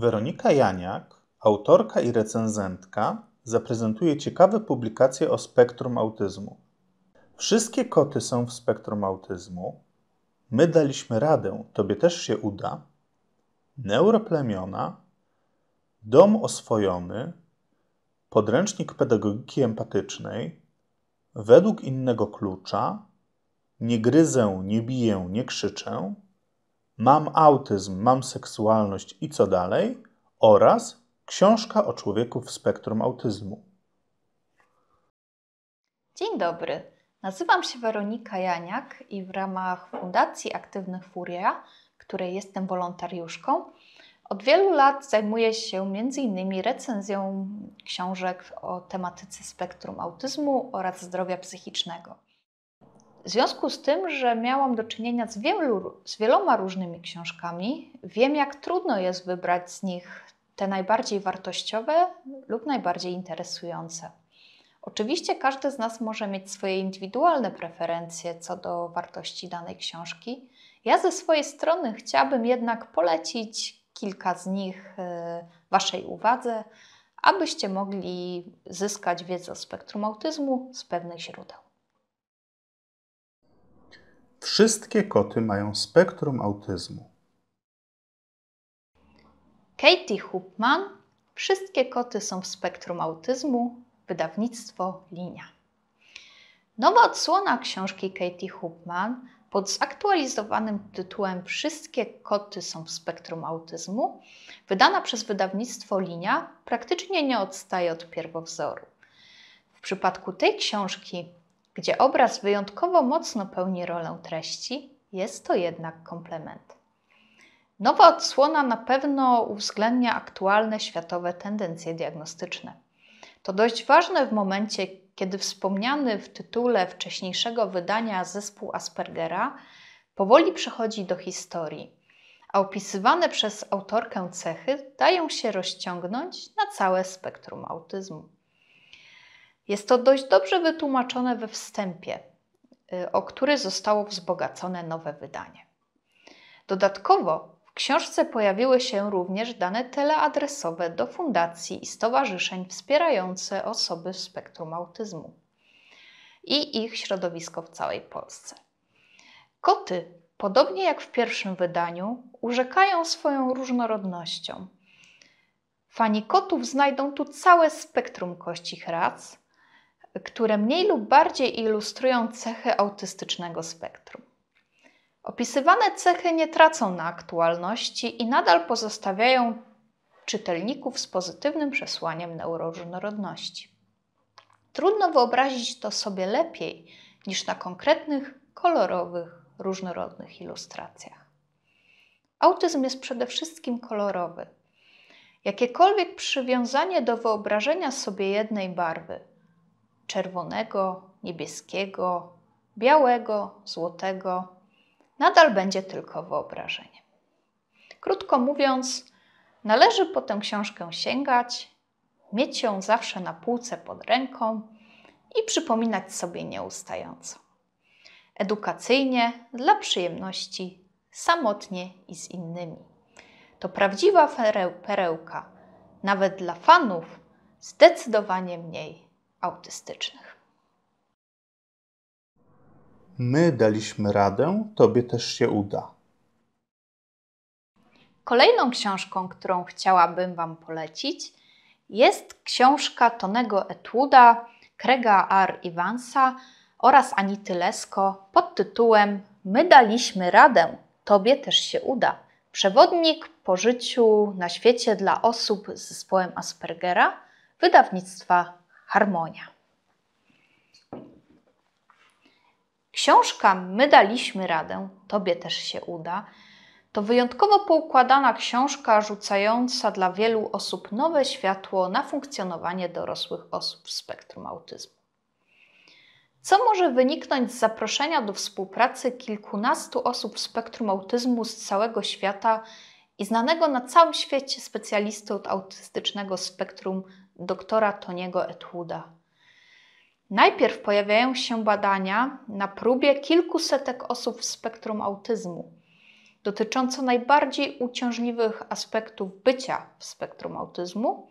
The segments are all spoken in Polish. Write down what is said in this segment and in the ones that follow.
Weronika Janiak, autorka i recenzentka, zaprezentuje ciekawe publikacje o spektrum autyzmu. Wszystkie koty są w spektrum autyzmu. My daliśmy radę, tobie też się uda. Neuroplemiona, Dom oswojony, Podręcznik pedagogiki empatycznej, Według innego klucza, Nie gryzę, nie biję, nie krzyczę, Mam autyzm, mam seksualność i co dalej? oraz Książka o człowieku w spektrum autyzmu. Dzień dobry. Nazywam się Weronika Janiak i w ramach Fundacji Aktywnych Furia, której jestem wolontariuszką, od wielu lat zajmuję się m.in. recenzją książek o tematyce spektrum autyzmu oraz zdrowia psychicznego. W związku z tym, że miałam do czynienia z, wielu, z wieloma różnymi książkami, wiem, jak trudno jest wybrać z nich te najbardziej wartościowe lub najbardziej interesujące. Oczywiście każdy z nas może mieć swoje indywidualne preferencje co do wartości danej książki. Ja ze swojej strony chciałabym jednak polecić kilka z nich y, Waszej uwadze, abyście mogli zyskać wiedzę o spektrum autyzmu z pewnych źródeł. Wszystkie koty mają spektrum autyzmu. Katie Hoopman, Wszystkie koty są w spektrum autyzmu. Wydawnictwo Linia. Nowa odsłona książki Katie Hoopman pod zaktualizowanym tytułem Wszystkie koty są w spektrum autyzmu, wydana przez wydawnictwo Linia, praktycznie nie odstaje od pierwowzoru. W przypadku tej książki gdzie obraz wyjątkowo mocno pełni rolę treści, jest to jednak komplement. Nowa odsłona na pewno uwzględnia aktualne światowe tendencje diagnostyczne. To dość ważne w momencie, kiedy wspomniany w tytule wcześniejszego wydania zespół Aspergera powoli przechodzi do historii, a opisywane przez autorkę cechy dają się rozciągnąć na całe spektrum autyzmu. Jest to dość dobrze wytłumaczone we wstępie, y, o który zostało wzbogacone nowe wydanie. Dodatkowo w książce pojawiły się również dane teleadresowe do fundacji i stowarzyszeń wspierające osoby z spektrum autyzmu i ich środowisko w całej Polsce. Koty, podobnie jak w pierwszym wydaniu, urzekają swoją różnorodnością. Fani kotów znajdą tu całe spektrum kości rac, które mniej lub bardziej ilustrują cechy autystycznego spektrum. Opisywane cechy nie tracą na aktualności i nadal pozostawiają czytelników z pozytywnym przesłaniem neuroróżnorodności. Trudno wyobrazić to sobie lepiej niż na konkretnych, kolorowych, różnorodnych ilustracjach. Autyzm jest przede wszystkim kolorowy. Jakiekolwiek przywiązanie do wyobrażenia sobie jednej barwy, czerwonego, niebieskiego, białego, złotego, nadal będzie tylko wyobrażeniem. Krótko mówiąc, należy po tę książkę sięgać, mieć ją zawsze na półce pod ręką i przypominać sobie nieustająco. Edukacyjnie, dla przyjemności, samotnie i z innymi. To prawdziwa perełka, nawet dla fanów zdecydowanie mniej autystycznych. My daliśmy radę, tobie też się uda. Kolejną książką, którą chciałabym Wam polecić, jest książka Tonego Etuda, Krega R. Iwansa oraz Anity Lesko pod tytułem My daliśmy radę, tobie też się uda. Przewodnik po życiu na świecie dla osób z zespołem Aspergera, wydawnictwa harmonia. Książka My daliśmy radę, Tobie też się uda. To wyjątkowo poukładana książka rzucająca dla wielu osób nowe światło na funkcjonowanie dorosłych osób z spektrum autyzmu. Co może wyniknąć z zaproszenia do współpracy kilkunastu osób z spektrum autyzmu z całego świata i znanego na całym świecie specjalisty od autystycznego spektrum doktora Toniego Etwooda. Najpierw pojawiają się badania na próbie kilkusetek osób w spektrum autyzmu dotyczące najbardziej uciążliwych aspektów bycia w spektrum autyzmu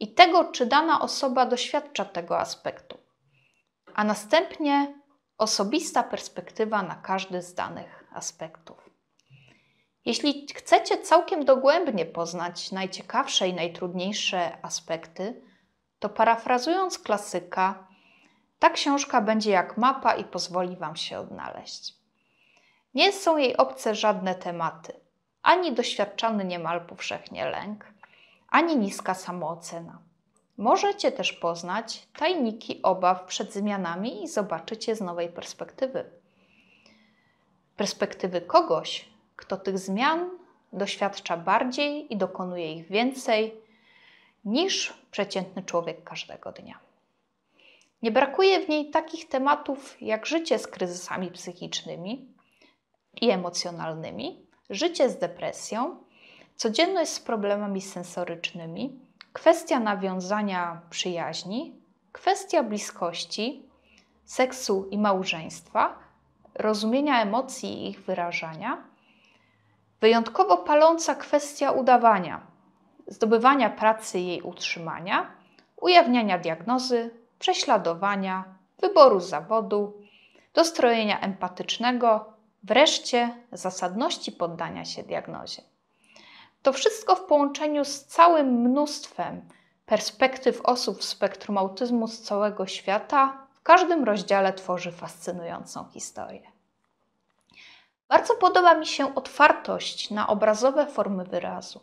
i tego, czy dana osoba doświadcza tego aspektu, a następnie osobista perspektywa na każdy z danych aspektów. Jeśli chcecie całkiem dogłębnie poznać najciekawsze i najtrudniejsze aspekty, to parafrazując klasyka, ta książka będzie jak mapa i pozwoli Wam się odnaleźć. Nie są jej obce żadne tematy, ani doświadczany niemal powszechnie lęk, ani niska samoocena. Możecie też poznać tajniki obaw przed zmianami i zobaczyć je z nowej perspektywy. Perspektywy kogoś, kto tych zmian doświadcza bardziej i dokonuje ich więcej niż przeciętny człowiek każdego dnia. Nie brakuje w niej takich tematów jak życie z kryzysami psychicznymi i emocjonalnymi, życie z depresją, codzienność z problemami sensorycznymi, kwestia nawiązania przyjaźni, kwestia bliskości, seksu i małżeństwa, rozumienia emocji i ich wyrażania Wyjątkowo paląca kwestia udawania, zdobywania pracy i jej utrzymania, ujawniania diagnozy, prześladowania, wyboru zawodu, dostrojenia empatycznego, wreszcie zasadności poddania się diagnozie. To wszystko w połączeniu z całym mnóstwem perspektyw osób w spektrum autyzmu z całego świata w każdym rozdziale tworzy fascynującą historię. Bardzo podoba mi się otwartość na obrazowe formy wyrazu.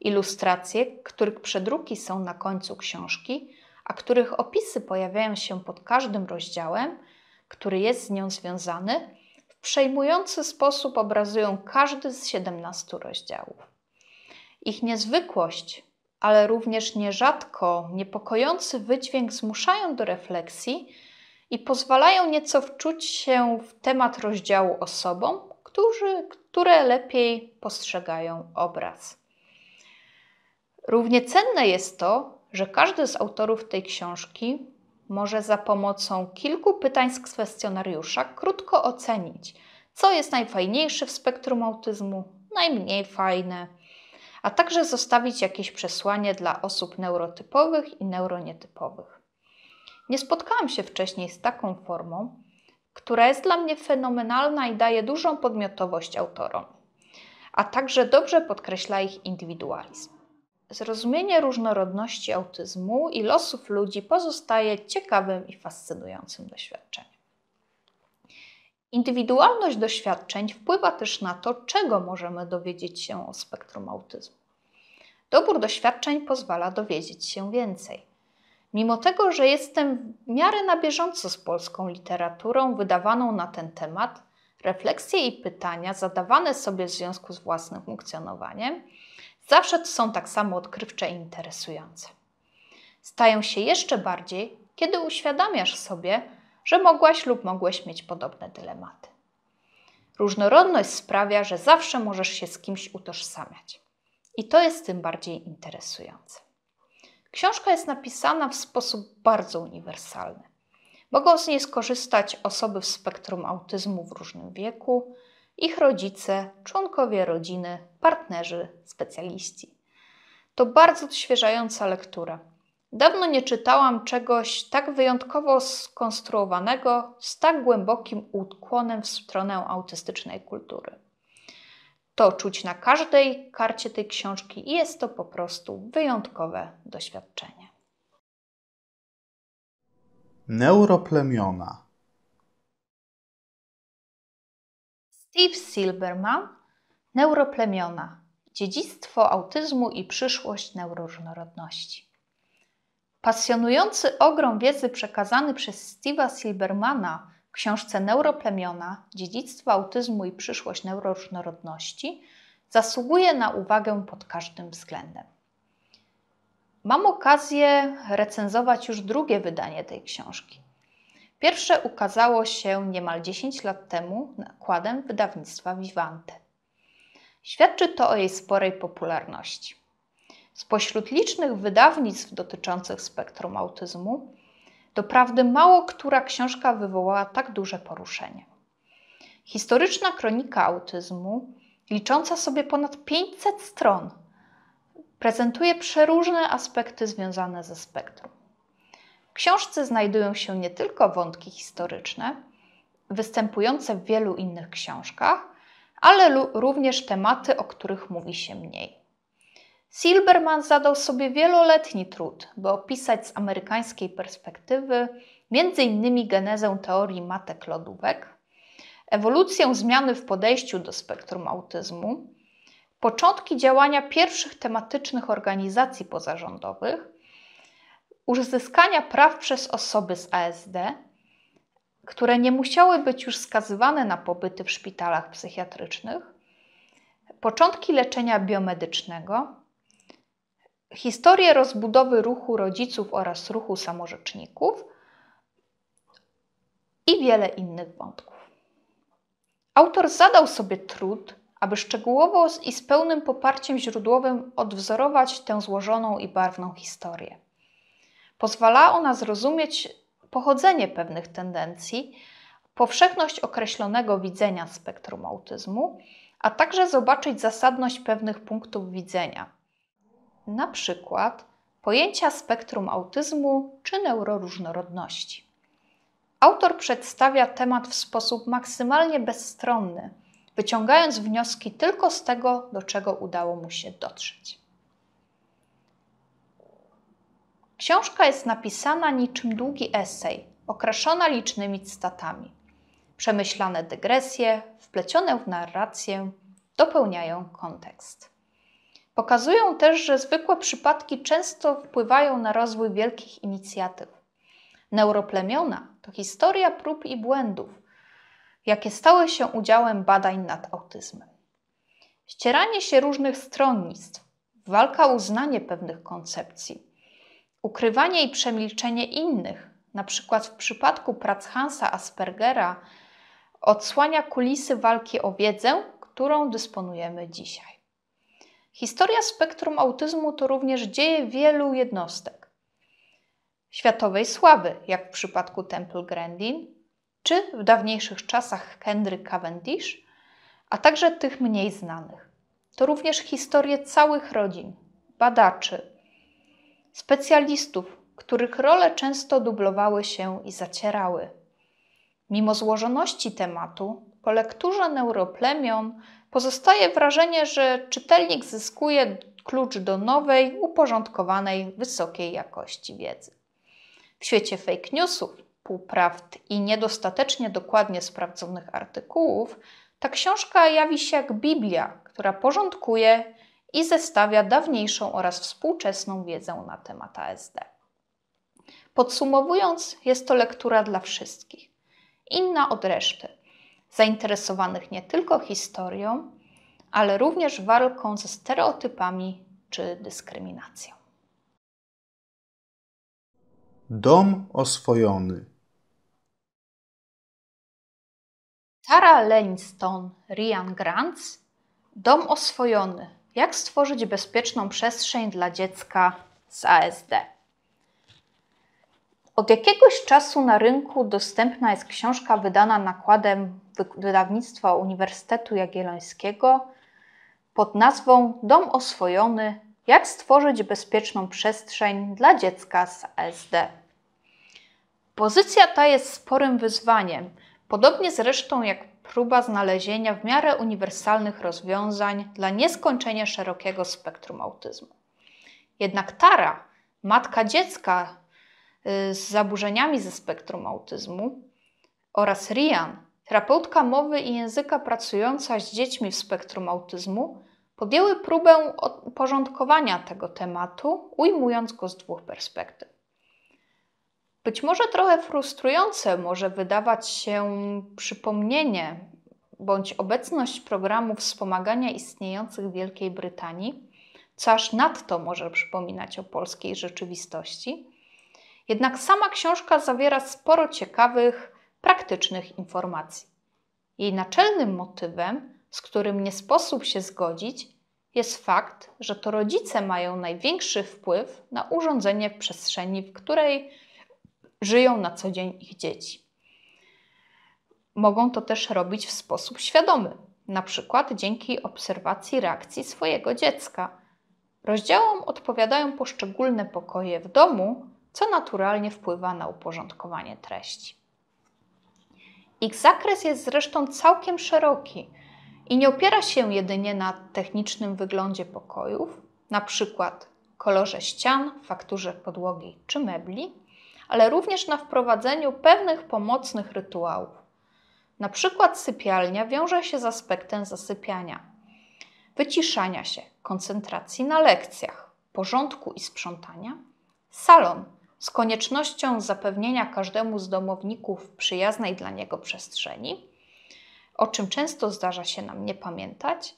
Ilustracje, których przedruki są na końcu książki, a których opisy pojawiają się pod każdym rozdziałem, który jest z nią związany, w przejmujący sposób obrazują każdy z 17 rozdziałów. Ich niezwykłość, ale również nierzadko niepokojący wydźwięk zmuszają do refleksji i pozwalają nieco wczuć się w temat rozdziału osobom, którzy, które lepiej postrzegają obraz. Równie cenne jest to, że każdy z autorów tej książki może za pomocą kilku pytań z kwestionariusza krótko ocenić, co jest najfajniejsze w spektrum autyzmu, najmniej fajne, a także zostawić jakieś przesłanie dla osób neurotypowych i neuronietypowych. Nie spotkałam się wcześniej z taką formą, która jest dla mnie fenomenalna i daje dużą podmiotowość autorom, a także dobrze podkreśla ich indywidualizm. Zrozumienie różnorodności autyzmu i losów ludzi pozostaje ciekawym i fascynującym doświadczeniem. Indywidualność doświadczeń wpływa też na to, czego możemy dowiedzieć się o spektrum autyzmu. Dobór doświadczeń pozwala dowiedzieć się więcej. Mimo tego, że jestem w miarę na bieżąco z polską literaturą wydawaną na ten temat, refleksje i pytania zadawane sobie w związku z własnym funkcjonowaniem zawsze są tak samo odkrywcze i interesujące. Stają się jeszcze bardziej, kiedy uświadamiasz sobie, że mogłaś lub mogłeś mieć podobne dylematy. Różnorodność sprawia, że zawsze możesz się z kimś utożsamiać. I to jest tym bardziej interesujące. Książka jest napisana w sposób bardzo uniwersalny. Mogą z niej skorzystać osoby w spektrum autyzmu w różnym wieku, ich rodzice, członkowie rodziny, partnerzy, specjaliści. To bardzo odświeżająca lektura. Dawno nie czytałam czegoś tak wyjątkowo skonstruowanego, z tak głębokim ukłonem w stronę autystycznej kultury. To czuć na każdej karcie tej książki i jest to po prostu wyjątkowe doświadczenie. Neuroplemiona. Steve Silberman, Neuroplemiona. Dziedzictwo autyzmu i przyszłość neuroróżnorodności. Pasjonujący ogrom wiedzy przekazany przez Steve'a Silbermana książce Neuroplemiona Dziedzictwo autyzmu i przyszłość neuroróżnorodności zasługuje na uwagę pod każdym względem. Mam okazję recenzować już drugie wydanie tej książki. Pierwsze ukazało się niemal 10 lat temu nakładem wydawnictwa Vivante. Świadczy to o jej sporej popularności. Spośród licznych wydawnictw dotyczących spektrum autyzmu, Doprawdy mało która książka wywołała tak duże poruszenie. Historyczna kronika autyzmu, licząca sobie ponad 500 stron, prezentuje przeróżne aspekty związane ze spektrum. W książce znajdują się nie tylko wątki historyczne, występujące w wielu innych książkach, ale również tematy, o których mówi się mniej. Silberman zadał sobie wieloletni trud, by opisać z amerykańskiej perspektywy m.in. genezę teorii matek lodówek, ewolucję zmiany w podejściu do spektrum autyzmu, początki działania pierwszych tematycznych organizacji pozarządowych, uzyskania praw przez osoby z ASD, które nie musiały być już skazywane na pobyty w szpitalach psychiatrycznych, początki leczenia biomedycznego, historię rozbudowy ruchu rodziców oraz ruchu samorzeczników i wiele innych wątków. Autor zadał sobie trud, aby szczegółowo i z pełnym poparciem źródłowym odwzorować tę złożoną i barwną historię. Pozwala ona zrozumieć pochodzenie pewnych tendencji, powszechność określonego widzenia spektrum autyzmu, a także zobaczyć zasadność pewnych punktów widzenia, na przykład pojęcia spektrum autyzmu czy neuroróżnorodności. Autor przedstawia temat w sposób maksymalnie bezstronny, wyciągając wnioski tylko z tego, do czego udało mu się dotrzeć. Książka jest napisana niczym długi esej, okraszona licznymi cytatami. Przemyślane dygresje, wplecione w narrację, dopełniają kontekst. Pokazują też, że zwykłe przypadki często wpływają na rozwój wielkich inicjatyw. Neuroplemiona to historia prób i błędów, jakie stały się udziałem badań nad autyzmem. Ścieranie się różnych stronnictw, walka o uznanie pewnych koncepcji, ukrywanie i przemilczenie innych, np. w przypadku prac Hansa Aspergera, odsłania kulisy walki o wiedzę, którą dysponujemy dzisiaj. Historia spektrum autyzmu to również dzieje wielu jednostek. Światowej sławy, jak w przypadku Temple Grandin, czy w dawniejszych czasach Kendrick Cavendish, a także tych mniej znanych. To również historie całych rodzin, badaczy, specjalistów, których role często dublowały się i zacierały. Mimo złożoności tematu, po lekturze neuroplemion Pozostaje wrażenie, że czytelnik zyskuje klucz do nowej, uporządkowanej, wysokiej jakości wiedzy. W świecie fake newsów, półprawd i niedostatecznie dokładnie sprawdzonych artykułów, ta książka jawi się jak Biblia, która porządkuje i zestawia dawniejszą oraz współczesną wiedzę na temat ASD. Podsumowując, jest to lektura dla wszystkich, inna od reszty zainteresowanych nie tylko historią, ale również walką ze stereotypami czy dyskryminacją. Dom oswojony. Tara Leniston, Rian Grant, Dom oswojony. Jak stworzyć bezpieczną przestrzeń dla dziecka z ASD? Od jakiegoś czasu na rynku dostępna jest książka wydana nakładem wydawnictwa Uniwersytetu Jagiellońskiego pod nazwą Dom oswojony jak stworzyć bezpieczną przestrzeń dla dziecka z ASD. Pozycja ta jest sporym wyzwaniem, podobnie zresztą jak próba znalezienia w miarę uniwersalnych rozwiązań dla nieskończenie szerokiego spektrum autyzmu. Jednak Tara, matka dziecka Y, z zaburzeniami ze spektrum autyzmu oraz Rian, terapeutka mowy i języka pracująca z dziećmi w spektrum autyzmu, podjęły próbę porządkowania tego tematu, ujmując go z dwóch perspektyw. Być może trochę frustrujące może wydawać się przypomnienie bądź obecność programów wspomagania istniejących w Wielkiej Brytanii, co aż nadto może przypominać o polskiej rzeczywistości, jednak sama książka zawiera sporo ciekawych, praktycznych informacji. Jej naczelnym motywem, z którym nie sposób się zgodzić, jest fakt, że to rodzice mają największy wpływ na urządzenie przestrzeni, w której żyją na co dzień ich dzieci. Mogą to też robić w sposób świadomy, na przykład dzięki obserwacji reakcji swojego dziecka. Rozdziałom odpowiadają poszczególne pokoje w domu, co naturalnie wpływa na uporządkowanie treści. Ich zakres jest zresztą całkiem szeroki i nie opiera się jedynie na technicznym wyglądzie pokojów, na przykład kolorze ścian, fakturze podłogi czy mebli, ale również na wprowadzeniu pewnych pomocnych rytuałów. Na przykład sypialnia wiąże się z aspektem zasypiania, wyciszania się, koncentracji na lekcjach, porządku i sprzątania. Salon z koniecznością zapewnienia każdemu z domowników przyjaznej dla niego przestrzeni, o czym często zdarza się nam nie pamiętać,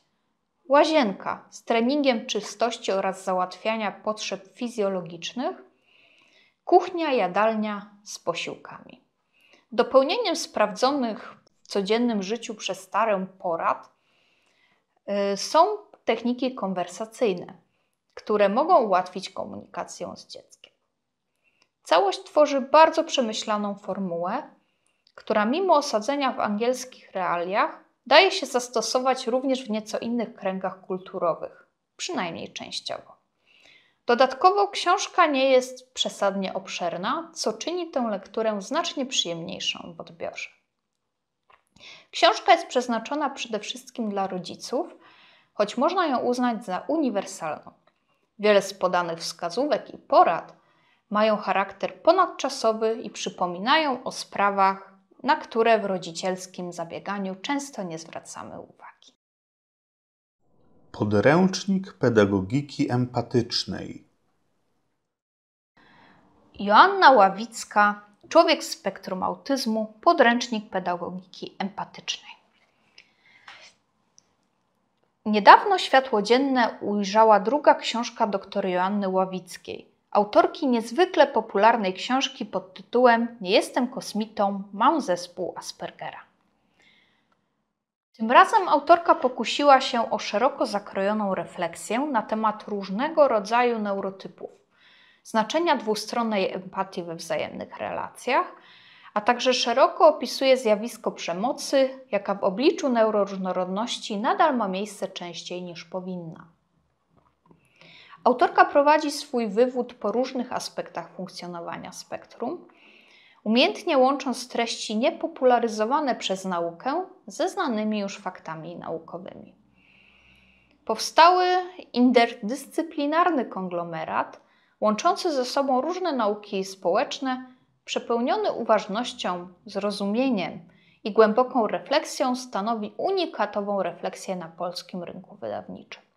łazienka z treningiem czystości oraz załatwiania potrzeb fizjologicznych, kuchnia, jadalnia z posiłkami. Dopełnieniem sprawdzonych w codziennym życiu przez starę porad y, są techniki konwersacyjne, które mogą ułatwić komunikację z dzieckiem. Całość tworzy bardzo przemyślaną formułę, która mimo osadzenia w angielskich realiach daje się zastosować również w nieco innych kręgach kulturowych, przynajmniej częściowo. Dodatkowo książka nie jest przesadnie obszerna, co czyni tę lekturę znacznie przyjemniejszą w odbiorze. Książka jest przeznaczona przede wszystkim dla rodziców, choć można ją uznać za uniwersalną. Wiele z podanych wskazówek i porad mają charakter ponadczasowy i przypominają o sprawach, na które w rodzicielskim zabieganiu często nie zwracamy uwagi. Podręcznik pedagogiki empatycznej. Joanna Ławicka, Człowiek z spektrum autyzmu, podręcznik pedagogiki empatycznej. Niedawno światło dzienne ujrzała druga książka dr Joanny Ławickiej autorki niezwykle popularnej książki pod tytułem Nie jestem kosmitą, mam zespół Aspergera. Tym razem autorka pokusiła się o szeroko zakrojoną refleksję na temat różnego rodzaju neurotypów, znaczenia dwustronnej empatii we wzajemnych relacjach, a także szeroko opisuje zjawisko przemocy, jaka w obliczu neuroróżnorodności nadal ma miejsce częściej niż powinna. Autorka prowadzi swój wywód po różnych aspektach funkcjonowania spektrum, umiejętnie łącząc treści niepopularyzowane przez naukę ze znanymi już faktami naukowymi. Powstały interdyscyplinarny konglomerat łączący ze sobą różne nauki społeczne, przepełniony uważnością, zrozumieniem i głęboką refleksją, stanowi unikatową refleksję na polskim rynku wydawniczym.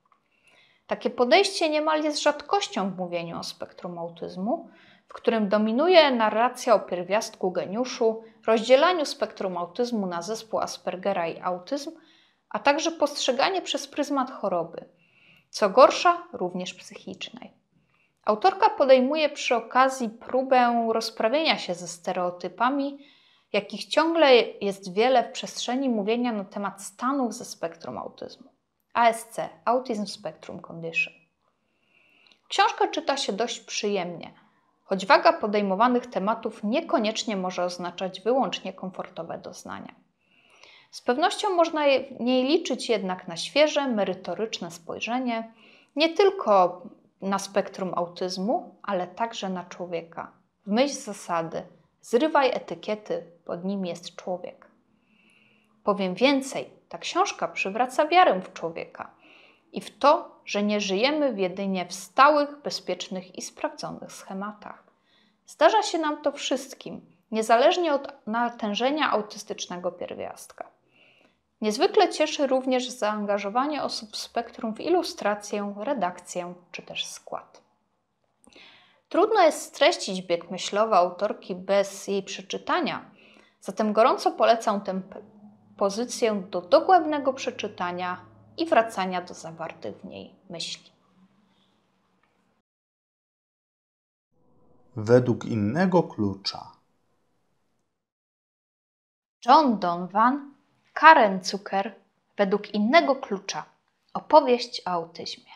Takie podejście niemal jest rzadkością w mówieniu o spektrum autyzmu, w którym dominuje narracja o pierwiastku geniuszu, rozdzielaniu spektrum autyzmu na zespół Aspergera i autyzm, a także postrzeganie przez pryzmat choroby, co gorsza również psychicznej. Autorka podejmuje przy okazji próbę rozprawienia się ze stereotypami, jakich ciągle jest wiele w przestrzeni mówienia na temat stanów ze spektrum autyzmu. ASC Autism Spectrum Condition. Książkę czyta się dość przyjemnie, choć waga podejmowanych tematów niekoniecznie może oznaczać wyłącznie komfortowe doznania. Z pewnością można w niej liczyć jednak na świeże, merytoryczne spojrzenie nie tylko na spektrum autyzmu, ale także na człowieka. W myśl zasady zrywaj etykiety, pod nim jest człowiek. Powiem więcej, ta książka przywraca wiarę w człowieka i w to, że nie żyjemy jedynie w stałych, bezpiecznych i sprawdzonych schematach. Zdarza się nam to wszystkim, niezależnie od natężenia autystycznego pierwiastka. Niezwykle cieszy również zaangażowanie osób z spektrum w ilustrację, redakcję czy też skład. Trudno jest streścić bieg myślowy autorki bez jej przeczytania, zatem gorąco polecam ten pozycję do dogłębnego przeczytania i wracania do zawartych w niej myśli. Według innego klucza. John Donvan, Karen Zucker, według innego klucza. Opowieść o autyzmie.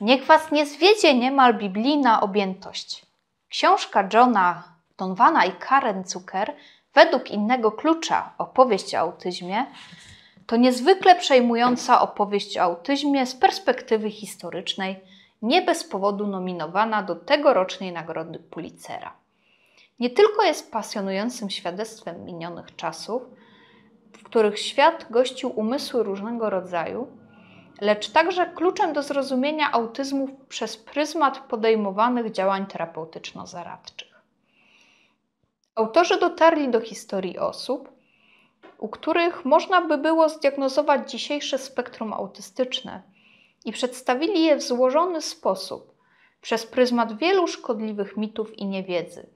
Niech Was nie zwiedzie niemal biblijna objętość. Książka Johna Donwana i Karen Zucker według innego klucza opowieść o autyzmie to niezwykle przejmująca opowieść o autyzmie z perspektywy historycznej, nie bez powodu nominowana do tegorocznej nagrody Pulitzera. Nie tylko jest pasjonującym świadectwem minionych czasów, w których świat gościł umysły różnego rodzaju, lecz także kluczem do zrozumienia autyzmu przez pryzmat podejmowanych działań terapeutyczno-zaradczych. Autorzy dotarli do historii osób, u których można by było zdiagnozować dzisiejsze spektrum autystyczne i przedstawili je w złożony sposób przez pryzmat wielu szkodliwych mitów i niewiedzy,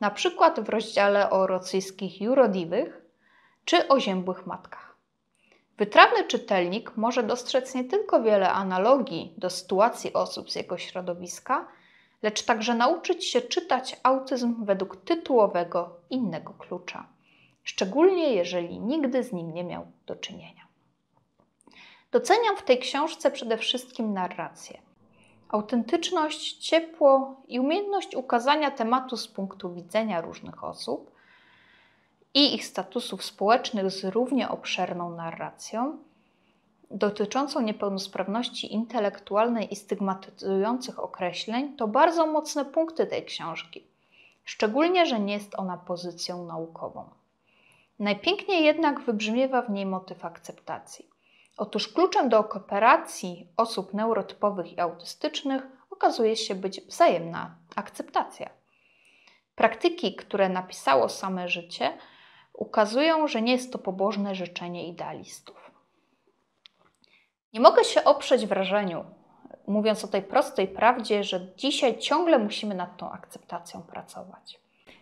na przykład w rozdziale o rosyjskich jurodiwych czy o ziębłych matkach. Wytrawny czytelnik może dostrzec nie tylko wiele analogii do sytuacji osób z jego środowiska, lecz także nauczyć się czytać autyzm według tytułowego innego klucza, szczególnie jeżeli nigdy z nim nie miał do czynienia. Doceniam w tej książce przede wszystkim narrację. Autentyczność, ciepło i umiejętność ukazania tematu z punktu widzenia różnych osób i ich statusów społecznych z równie obszerną narracją dotyczącą niepełnosprawności intelektualnej i stygmatyzujących określeń to bardzo mocne punkty tej książki, szczególnie, że nie jest ona pozycją naukową. Najpiękniej jednak wybrzmiewa w niej motyw akceptacji. Otóż kluczem do kooperacji osób neurotypowych i autystycznych okazuje się być wzajemna akceptacja. Praktyki, które napisało same życie, ukazują, że nie jest to pobożne życzenie idealistów. Nie mogę się oprzeć wrażeniu, mówiąc o tej prostej prawdzie, że dzisiaj ciągle musimy nad tą akceptacją pracować.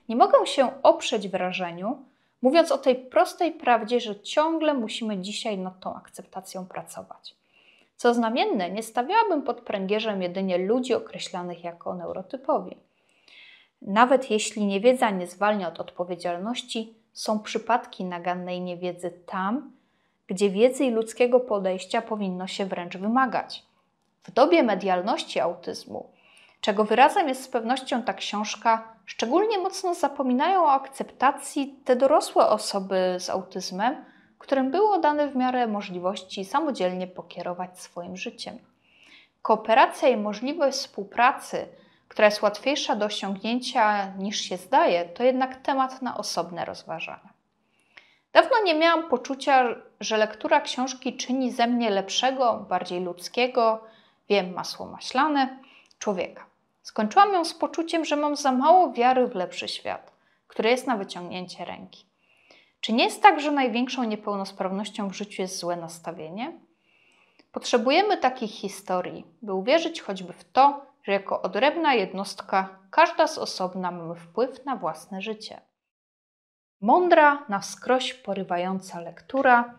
Nie mogę się oprzeć wrażeniu, mówiąc o tej prostej prawdzie, że ciągle musimy dzisiaj nad tą akceptacją pracować. Co znamienne, nie stawiałabym pod pręgierzem jedynie ludzi określanych jako neurotypowi. Nawet jeśli niewiedza nie zwalnia od odpowiedzialności, są przypadki nagannej niewiedzy tam, gdzie wiedzy i ludzkiego podejścia powinno się wręcz wymagać. W dobie medialności autyzmu, czego wyrazem jest z pewnością ta książka, szczególnie mocno zapominają o akceptacji te dorosłe osoby z autyzmem, którym było dane w miarę możliwości samodzielnie pokierować swoim życiem. Kooperacja i możliwość współpracy, która jest łatwiejsza do osiągnięcia niż się zdaje, to jednak temat na osobne rozważania. Dawno nie miałam poczucia, że lektura książki czyni ze mnie lepszego, bardziej ludzkiego, wiem masło maślane, człowieka. Skończyłam ją z poczuciem, że mam za mało wiary w lepszy świat, który jest na wyciągnięcie ręki. Czy nie jest tak, że największą niepełnosprawnością w życiu jest złe nastawienie? Potrzebujemy takich historii, by uwierzyć choćby w to, że jako odrębna jednostka każda z osobna ma wpływ na własne życie. Mądra, na wskroś porywająca lektura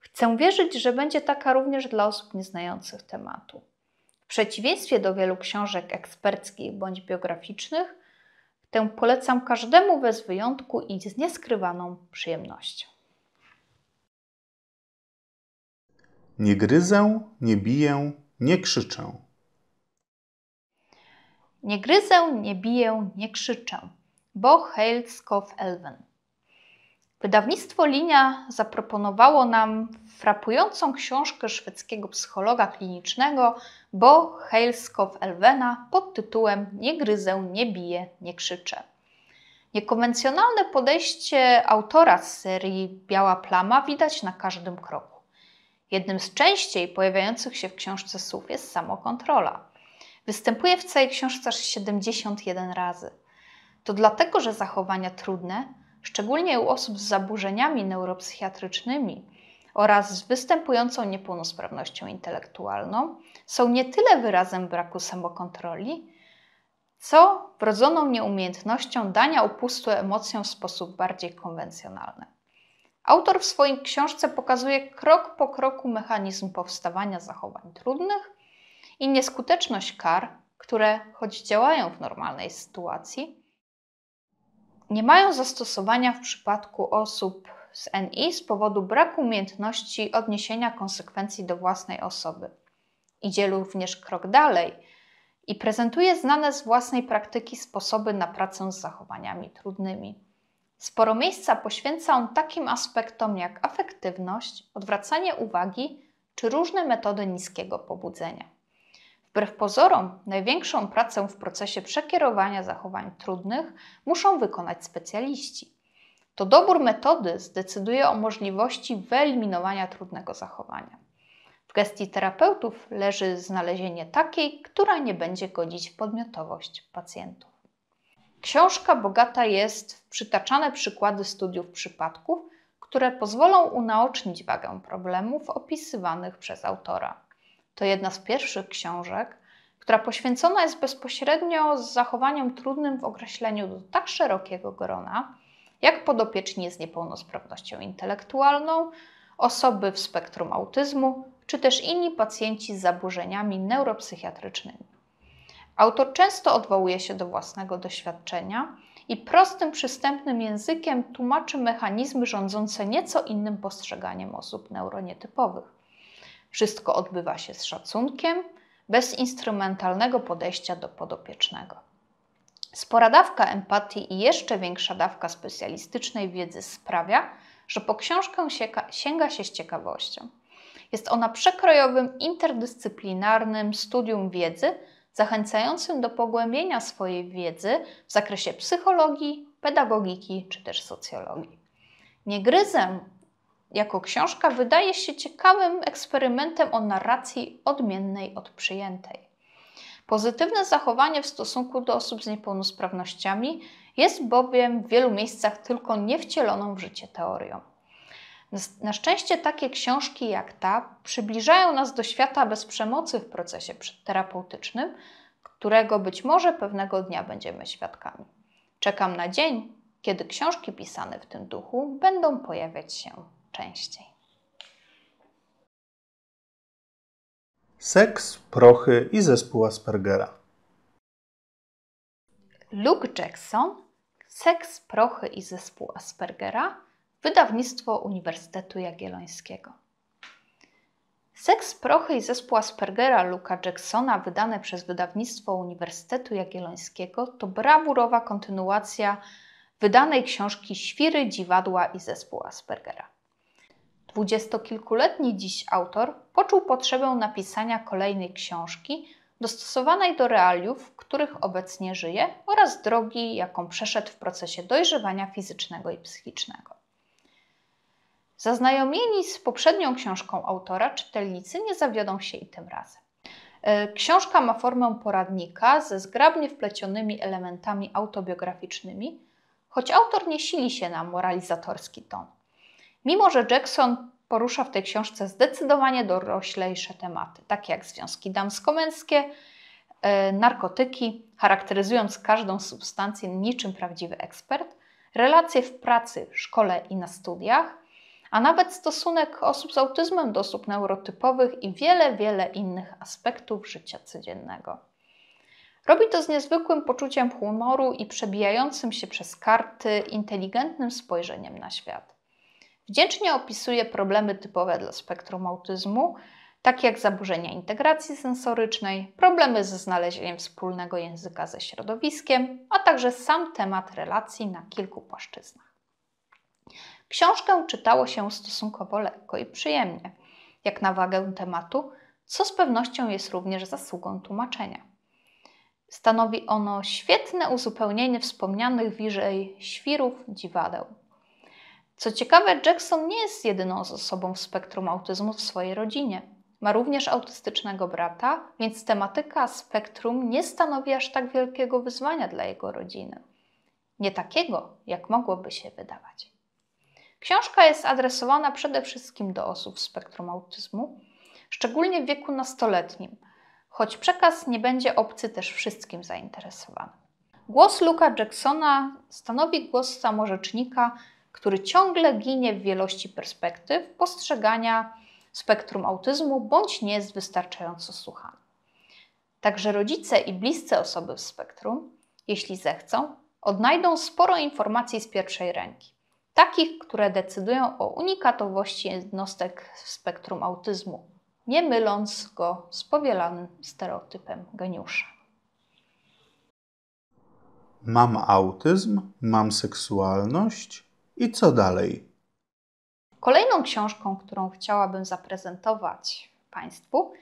Chcę wierzyć, że będzie taka również dla osób nieznających tematu. W przeciwieństwie do wielu książek eksperckich bądź biograficznych, tę polecam każdemu bez wyjątku i z nieskrywaną przyjemnością. Nie gryzę, nie biję, nie krzyczę. Nie gryzę, nie biję, nie krzyczę. Bo Heilskow Elven. Wydawnictwo Linia zaproponowało nam frapującą książkę szwedzkiego psychologa klinicznego Bo Heilskow Elvena pod tytułem Nie gryzę, nie biję, nie krzyczę. Niekonwencjonalne podejście autora z serii Biała Plama widać na każdym kroku. Jednym z częściej pojawiających się w książce słów jest samokontrola. Występuje w całej książce aż 71 razy. To dlatego, że zachowania trudne szczególnie u osób z zaburzeniami neuropsychiatrycznymi oraz z występującą niepełnosprawnością intelektualną, są nie tyle wyrazem braku samokontroli, co wrodzoną nieumiejętnością dania upustu emocjom w sposób bardziej konwencjonalny. Autor w swojej książce pokazuje krok po kroku mechanizm powstawania zachowań trudnych i nieskuteczność kar, które, choć działają w normalnej sytuacji, nie mają zastosowania w przypadku osób z NI z powodu braku umiejętności odniesienia konsekwencji do własnej osoby. Idzie również krok dalej i prezentuje znane z własnej praktyki sposoby na pracę z zachowaniami trudnymi. Sporo miejsca poświęca on takim aspektom jak afektywność, odwracanie uwagi czy różne metody niskiego pobudzenia. Wbrew pozorom, największą pracę w procesie przekierowania zachowań trudnych muszą wykonać specjaliści. To dobór metody zdecyduje o możliwości wyeliminowania trudnego zachowania. W gestii terapeutów leży znalezienie takiej, która nie będzie godzić w podmiotowość pacjentów. Książka bogata jest w przytaczane przykłady studiów przypadków, które pozwolą unaocznić wagę problemów opisywanych przez autora. To jedna z pierwszych książek, która poświęcona jest bezpośrednio z zachowaniem trudnym w określeniu do tak szerokiego grona, jak podopieczni z niepełnosprawnością intelektualną, osoby w spektrum autyzmu, czy też inni pacjenci z zaburzeniami neuropsychiatrycznymi. Autor często odwołuje się do własnego doświadczenia i prostym, przystępnym językiem tłumaczy mechanizmy rządzące nieco innym postrzeganiem osób neuronietypowych. Wszystko odbywa się z szacunkiem, bez instrumentalnego podejścia do podopiecznego. Spora dawka empatii i jeszcze większa dawka specjalistycznej wiedzy sprawia, że po książkę sięga się z ciekawością. Jest ona przekrojowym, interdyscyplinarnym studium wiedzy, zachęcającym do pogłębienia swojej wiedzy w zakresie psychologii, pedagogiki czy też socjologii. Nie gryzem jako książka wydaje się ciekawym eksperymentem o narracji odmiennej od przyjętej. Pozytywne zachowanie w stosunku do osób z niepełnosprawnościami jest bowiem w wielu miejscach tylko niewcieloną w życie teorią. Na szczęście takie książki jak ta przybliżają nas do świata bez przemocy w procesie terapeutycznym, którego być może pewnego dnia będziemy świadkami. Czekam na dzień, kiedy książki pisane w tym duchu będą pojawiać się częściej. Seks, prochy i zespół Aspergera. Luke Jackson, Seks, prochy i zespół Aspergera, wydawnictwo Uniwersytetu Jagiellońskiego. Seks, prochy i zespół Aspergera Luka Jacksona, wydane przez wydawnictwo Uniwersytetu Jagiellońskiego, to brawurowa kontynuacja wydanej książki Świry, Dziwadła i zespół Aspergera. Dwudziestokilkuletni dziś autor poczuł potrzebę napisania kolejnej książki dostosowanej do realiów, w których obecnie żyje oraz drogi, jaką przeszedł w procesie dojrzewania fizycznego i psychicznego. Zaznajomieni z poprzednią książką autora, czytelnicy nie zawiodą się i tym razem. E, książka ma formę poradnika ze zgrabnie wplecionymi elementami autobiograficznymi, choć autor nie sili się na moralizatorski ton. Mimo, że Jackson porusza w tej książce zdecydowanie doroślejsze tematy, takie jak związki damsko-męskie, e, narkotyki, charakteryzując każdą substancję niczym prawdziwy ekspert, relacje w pracy, szkole i na studiach, a nawet stosunek osób z autyzmem do osób neurotypowych i wiele, wiele innych aspektów życia codziennego. Robi to z niezwykłym poczuciem humoru i przebijającym się przez karty inteligentnym spojrzeniem na świat. Wdzięcznie opisuje problemy typowe dla spektrum autyzmu, takie jak zaburzenia integracji sensorycznej, problemy ze znalezieniem wspólnego języka ze środowiskiem, a także sam temat relacji na kilku płaszczyznach. Książkę czytało się stosunkowo lekko i przyjemnie. Jak na wagę tematu, co z pewnością jest również zasługą tłumaczenia. Stanowi ono świetne uzupełnienie wspomnianych wyżej świrów dziwadeł. Co ciekawe, Jackson nie jest jedyną osobą w spektrum autyzmu w swojej rodzinie. Ma również autystycznego brata, więc tematyka spektrum nie stanowi aż tak wielkiego wyzwania dla jego rodziny. Nie takiego, jak mogłoby się wydawać. Książka jest adresowana przede wszystkim do osób w spektrum autyzmu, szczególnie w wieku nastoletnim, choć przekaz nie będzie obcy też wszystkim zainteresowanym. Głos Luka Jacksona stanowi głos samorzecznika, który ciągle ginie w wielości perspektyw postrzegania spektrum autyzmu bądź nie jest wystarczająco słuchany. Także rodzice i bliscy osoby w spektrum, jeśli zechcą, odnajdą sporo informacji z pierwszej ręki, takich, które decydują o unikatowości jednostek spektrum autyzmu, nie myląc go z powielanym stereotypem geniusza. Mam autyzm, mam seksualność, i co dalej? Kolejną książką, którą chciałabym zaprezentować Państwu,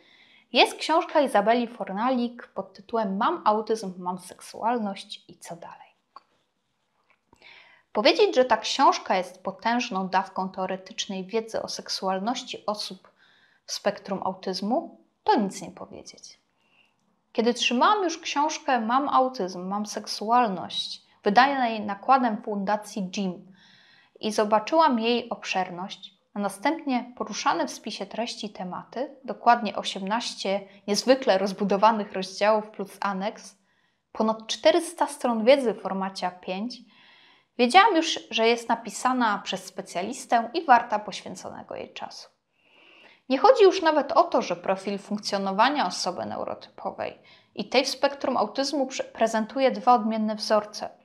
jest książka Izabeli Fornalik pod tytułem Mam autyzm, mam seksualność i co dalej. Powiedzieć, że ta książka jest potężną dawką teoretycznej wiedzy o seksualności osób w spektrum autyzmu, to nic nie powiedzieć. Kiedy trzymałam już książkę Mam autyzm, mam seksualność, wydanej nakładem Fundacji Jim i zobaczyłam jej obszerność, a następnie poruszane w spisie treści tematy, dokładnie 18 niezwykle rozbudowanych rozdziałów plus aneks, ponad 400 stron wiedzy w formacie A5, wiedziałam już, że jest napisana przez specjalistę i warta poświęconego jej czasu. Nie chodzi już nawet o to, że profil funkcjonowania osoby neurotypowej i tej w spektrum autyzmu prezentuje dwa odmienne wzorce,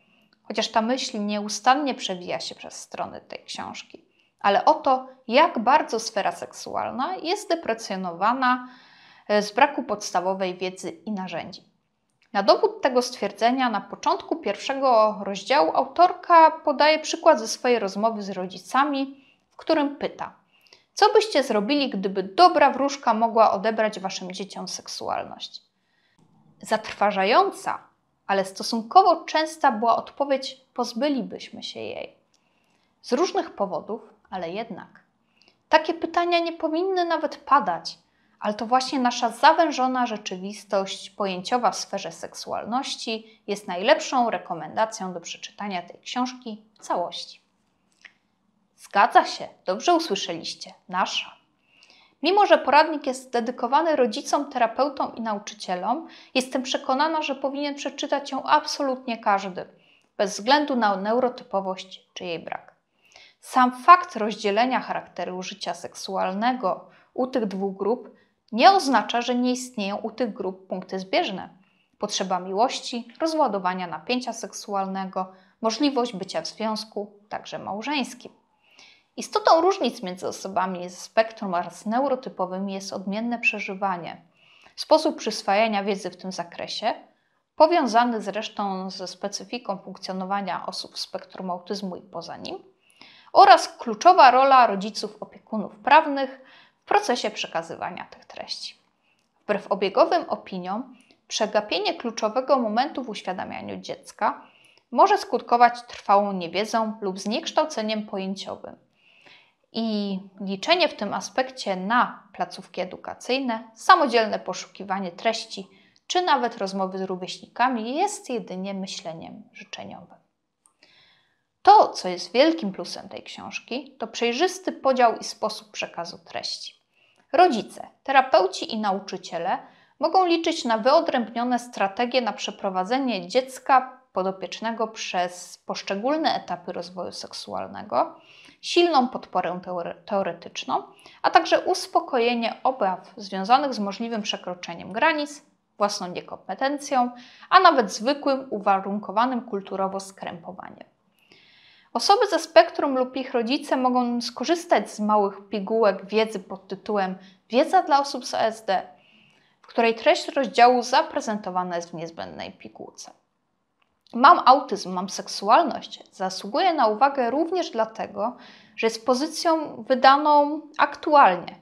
chociaż ta myśl nieustannie przewija się przez strony tej książki, ale o to, jak bardzo sfera seksualna jest deprecjonowana e, z braku podstawowej wiedzy i narzędzi. Na dowód tego stwierdzenia na początku pierwszego rozdziału autorka podaje przykład ze swojej rozmowy z rodzicami, w którym pyta: Co byście zrobili, gdyby dobra wróżka mogła odebrać waszym dzieciom seksualność? Zatrważająca ale stosunkowo częsta była odpowiedź: pozbylibyśmy się jej. Z różnych powodów, ale jednak. Takie pytania nie powinny nawet padać, ale to właśnie nasza zawężona rzeczywistość pojęciowa w sferze seksualności jest najlepszą rekomendacją do przeczytania tej książki w całości. Zgadza się, dobrze usłyszeliście, nasza. Mimo, że poradnik jest dedykowany rodzicom, terapeutom i nauczycielom, jestem przekonana, że powinien przeczytać ją absolutnie każdy, bez względu na neurotypowość czy jej brak. Sam fakt rozdzielenia charakteru życia seksualnego u tych dwóch grup nie oznacza, że nie istnieją u tych grup punkty zbieżne. Potrzeba miłości, rozładowania napięcia seksualnego, możliwość bycia w związku, także małżeńskim. Istotą różnic między osobami z spektrum oraz neurotypowym jest odmienne przeżywanie, sposób przyswajania wiedzy w tym zakresie, powiązany zresztą ze specyfiką funkcjonowania osób z spektrum autyzmu i poza nim, oraz kluczowa rola rodziców opiekunów prawnych w procesie przekazywania tych treści. Wbrew obiegowym opiniom, przegapienie kluczowego momentu w uświadamianiu dziecka może skutkować trwałą niewiedzą lub zniekształceniem pojęciowym i liczenie w tym aspekcie na placówki edukacyjne, samodzielne poszukiwanie treści czy nawet rozmowy z rówieśnikami jest jedynie myśleniem życzeniowym. To, co jest wielkim plusem tej książki, to przejrzysty podział i sposób przekazu treści. Rodzice, terapeuci i nauczyciele mogą liczyć na wyodrębnione strategie na przeprowadzenie dziecka podopiecznego przez poszczególne etapy rozwoju seksualnego, silną podporę teoretyczną, a także uspokojenie obaw związanych z możliwym przekroczeniem granic, własną niekompetencją, a nawet zwykłym, uwarunkowanym kulturowo skrępowaniem. Osoby ze spektrum lub ich rodzice mogą skorzystać z małych pigułek wiedzy pod tytułem Wiedza dla osób z ASD, e w której treść rozdziału zaprezentowana jest w niezbędnej pigułce. Mam autyzm, mam seksualność, zasługuje na uwagę również dlatego, że jest pozycją wydaną aktualnie,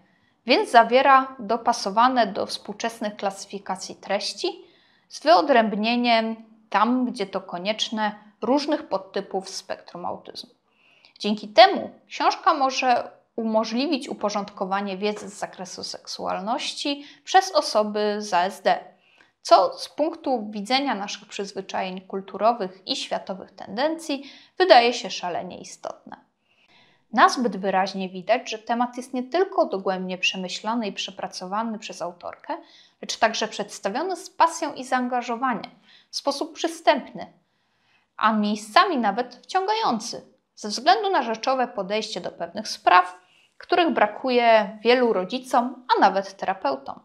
więc zawiera dopasowane do współczesnych klasyfikacji treści z wyodrębnieniem tam, gdzie to konieczne, różnych podtypów spektrum autyzmu. Dzięki temu książka może umożliwić uporządkowanie wiedzy z zakresu seksualności przez osoby z ASD co z punktu widzenia naszych przyzwyczajeń kulturowych i światowych tendencji wydaje się szalenie istotne. Nazbyt wyraźnie widać, że temat jest nie tylko dogłębnie przemyślany i przepracowany przez autorkę, lecz także przedstawiony z pasją i zaangażowaniem, w sposób przystępny, a miejscami nawet wciągający, ze względu na rzeczowe podejście do pewnych spraw, których brakuje wielu rodzicom, a nawet terapeutom.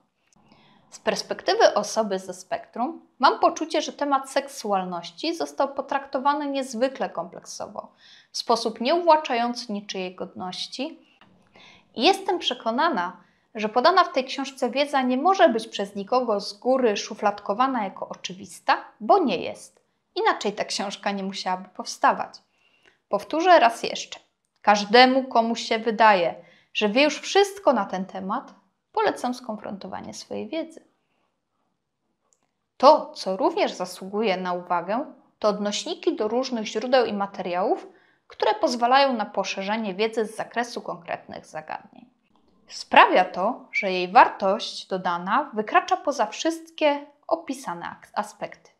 Z perspektywy osoby ze spektrum mam poczucie, że temat seksualności został potraktowany niezwykle kompleksowo, w sposób nieuwłaczający niczyjej godności. Jestem przekonana, że podana w tej książce wiedza nie może być przez nikogo z góry szufladkowana jako oczywista, bo nie jest. Inaczej ta książka nie musiałaby powstawać. Powtórzę raz jeszcze. Każdemu, komu się wydaje, że wie już wszystko na ten temat, polecam skonfrontowanie swojej wiedzy. To, co również zasługuje na uwagę, to odnośniki do różnych źródeł i materiałów, które pozwalają na poszerzenie wiedzy z zakresu konkretnych zagadnień. Sprawia to, że jej wartość dodana wykracza poza wszystkie opisane aspekty.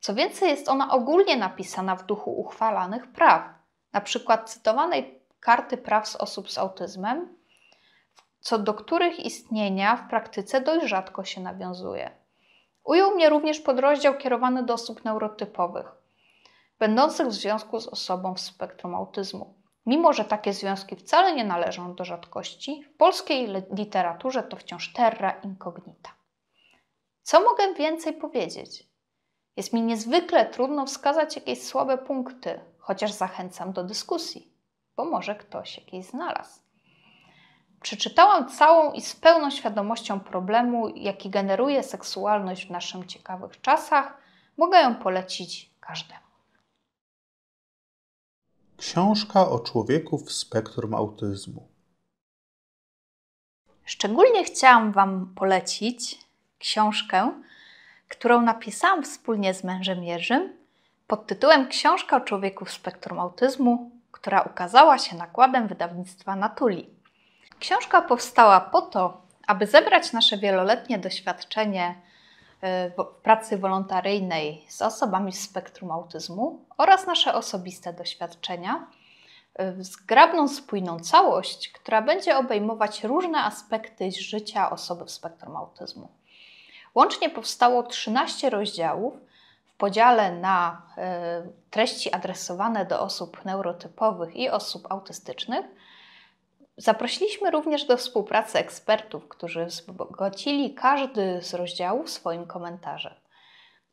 Co więcej, jest ona ogólnie napisana w duchu uchwalanych praw, np. cytowanej karty praw z osób z autyzmem co do których istnienia w praktyce dość rzadko się nawiązuje. Ujął mnie również podrozdział kierowany do osób neurotypowych, będących w związku z osobą w spektrum autyzmu. Mimo, że takie związki wcale nie należą do rzadkości, w polskiej literaturze to wciąż terra incognita. Co mogę więcej powiedzieć? Jest mi niezwykle trudno wskazać jakieś słabe punkty, chociaż zachęcam do dyskusji, bo może ktoś jakieś znalazł przeczytałam całą i z pełną świadomością problemu, jaki generuje seksualność w naszym ciekawych czasach, mogę ją polecić każdemu. Książka o człowieku w spektrum autyzmu. Szczególnie chciałam Wam polecić książkę, którą napisałam wspólnie z mężem Jerzym pod tytułem Książka o człowieku w spektrum autyzmu, która ukazała się nakładem wydawnictwa Natuli. Książka powstała po to, aby zebrać nasze wieloletnie doświadczenie y, pracy wolontaryjnej z osobami z spektrum autyzmu oraz nasze osobiste doświadczenia y, w zgrabną, spójną całość, która będzie obejmować różne aspekty życia osoby w spektrum autyzmu. Łącznie powstało 13 rozdziałów w podziale na y, treści adresowane do osób neurotypowych i osób autystycznych Zaprosiliśmy również do współpracy ekspertów, którzy wzbogacili każdy z rozdziałów swoim komentarzem.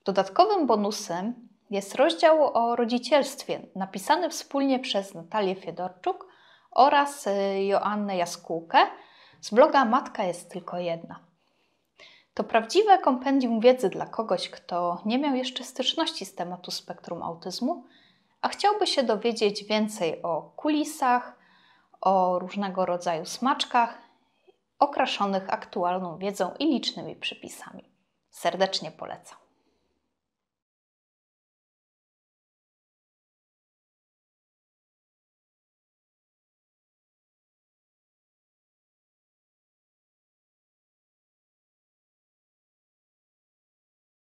Dodatkowym bonusem jest rozdział o rodzicielstwie, napisany wspólnie przez Natalię Fiedorczuk oraz y, Joannę Jaskółkę z bloga Matka jest tylko jedna. To prawdziwe kompendium wiedzy dla kogoś, kto nie miał jeszcze styczności z tematu spektrum autyzmu, a chciałby się dowiedzieć więcej o kulisach, o różnego rodzaju smaczkach, okraszonych aktualną wiedzą i licznymi przepisami. Serdecznie polecam.